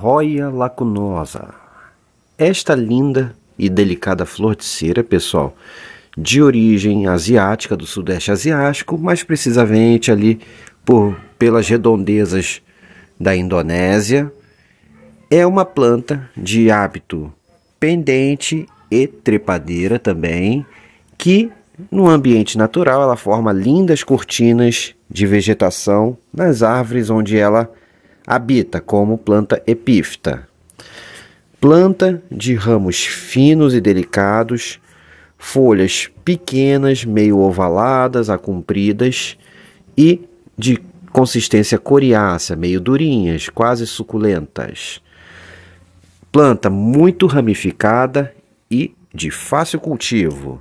roya lacunosa. Esta linda e delicada flor de cera, pessoal, de origem asiática, do sudeste asiático, mais precisamente ali por, pelas redondezas da Indonésia, é uma planta de hábito pendente e trepadeira também, que no ambiente natural ela forma lindas cortinas de vegetação nas árvores onde ela habita como planta epífita. Planta de ramos finos e delicados, folhas pequenas, meio ovaladas a compridas e de consistência coriácea, meio durinhas, quase suculentas. Planta muito ramificada e de fácil cultivo.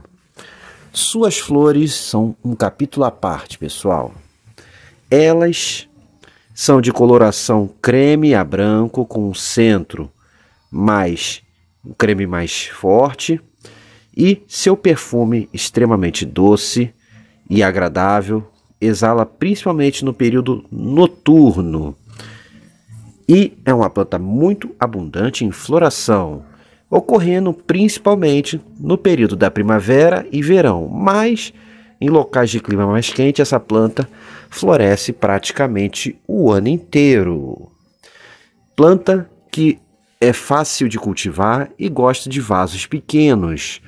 Suas flores são um capítulo à parte, pessoal. Elas são de coloração creme a branco com um centro mais um creme mais forte e seu perfume extremamente doce e agradável exala principalmente no período noturno. E é uma planta muito abundante em floração, ocorrendo principalmente no período da primavera e verão, mas em locais de clima mais quente, essa planta floresce praticamente o ano inteiro. Planta que é fácil de cultivar e gosta de vasos pequenos,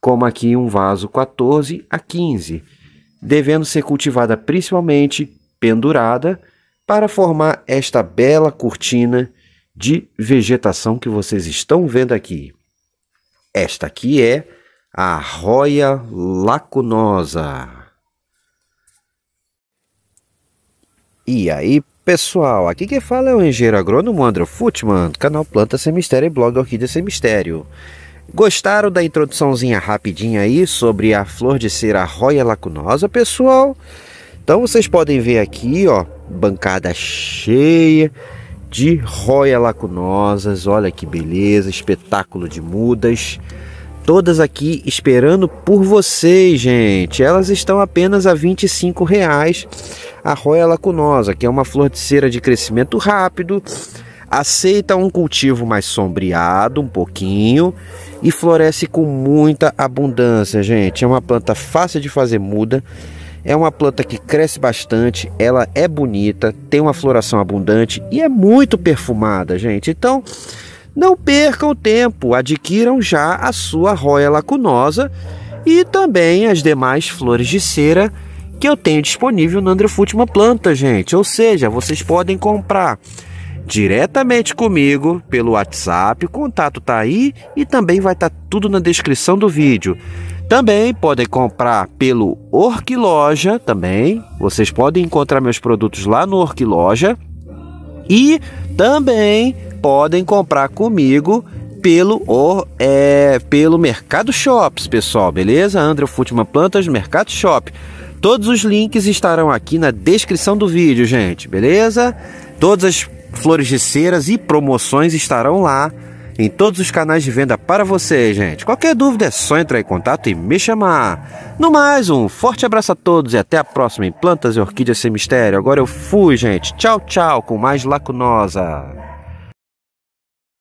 como aqui um vaso 14 a 15, devendo ser cultivada principalmente pendurada para formar esta bela cortina de vegetação que vocês estão vendo aqui. Esta aqui é roia Lacunosa. E aí, pessoal, aqui quem fala é o engenheiro agrônomo Andrew Futman, canal Planta Sem Mistério e blog Orquídea Sem Mistério. Gostaram da introduçãozinha rapidinha aí sobre a flor de cera roia Lacunosa, pessoal? Então vocês podem ver aqui, ó, bancada cheia de roia lacunosas, olha que beleza, espetáculo de mudas todas aqui esperando por vocês, gente. Elas estão apenas a 25 reais a roia lacunosa, que é uma flor de cera de crescimento rápido, aceita um cultivo mais sombreado um pouquinho e floresce com muita abundância, gente. É uma planta fácil de fazer muda. É uma planta que cresce bastante, ela é bonita, tem uma floração abundante e é muito perfumada, gente. Então, não percam tempo, adquiram já a sua roia lacunosa e também as demais flores de cera que eu tenho disponível na Andrefútima Planta, gente. Ou seja, vocês podem comprar diretamente comigo pelo WhatsApp, o contato tá aí e também vai estar tá tudo na descrição do vídeo. Também podem comprar pelo Orquiloja também. Vocês podem encontrar meus produtos lá no Orquiloja. E também podem comprar comigo pelo o, é, pelo Mercado Shops, pessoal, beleza? André Futman Plantas Mercado Shop. Todos os links estarão aqui na descrição do vídeo, gente, beleza? Todas as flores de ceras e promoções estarão lá em todos os canais de venda para você, gente. Qualquer dúvida é só entrar em contato e me chamar. No mais, um forte abraço a todos e até a próxima em Plantas e Orquídeas Sem Mistério. Agora eu fui, gente. Tchau, tchau, com mais lacunosa.